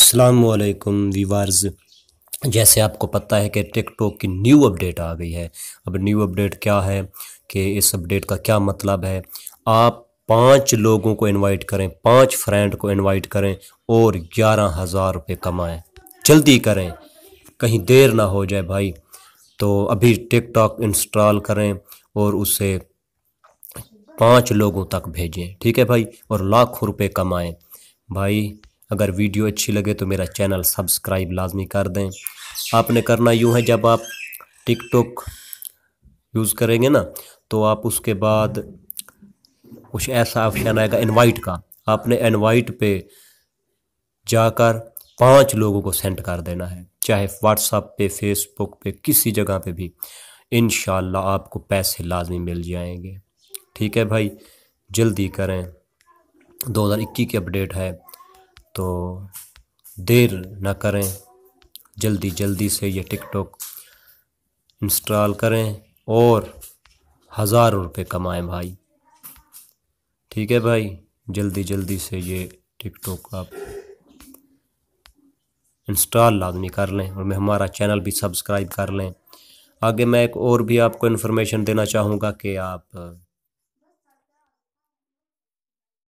असलकुम वीवार्स जैसे आपको पता है कि टिकटॉक की न्यू अपडेट आ गई है अब न्यू अपडेट क्या है कि इस अपडेट का क्या मतलब है आप पाँच लोगों को इनवाइट करें पाँच फ्रेंड को इनवाइट करें और ग्यारह हज़ार रुपये कमाएँ जल्दी करें कहीं देर ना हो जाए भाई तो अभी टिकटॉक इंस्टॉल करें और उसे पाँच लोगों तक भेजें ठीक है भाई और लाखों रुपये कमाएँ भाई अगर वीडियो अच्छी लगे तो मेरा चैनल सब्सक्राइब लाजमी कर दें आपने करना यूँ है जब आप टिकटॉक यूज़ करेंगे ना तो आप उसके बाद कुछ ऐसा ऑप्शन आएगा इनवाइट का आपने इनवाइट पे जाकर पांच लोगों को सेंड कर देना है चाहे व्हाट्सअप पे फेसबुक पे किसी जगह पे भी इन आपको पैसे लाजमी मिल जाएंगे ठीक है भाई जल्दी करें 2021 की अपडेट है तो देर ना करें जल्दी जल्दी से ये टिकटॉक इंस्टॉल करें और हज़ार रुपये कमाएं भाई ठीक है भाई जल्दी जल्दी से ये टिकटॉक आप इंस्टॉल लाजमी कर लें और मैं हमारा चैनल भी सब्सक्राइब कर लें आगे मैं एक और भी आपको इन्फॉर्मेशन देना चाहूँगा कि आप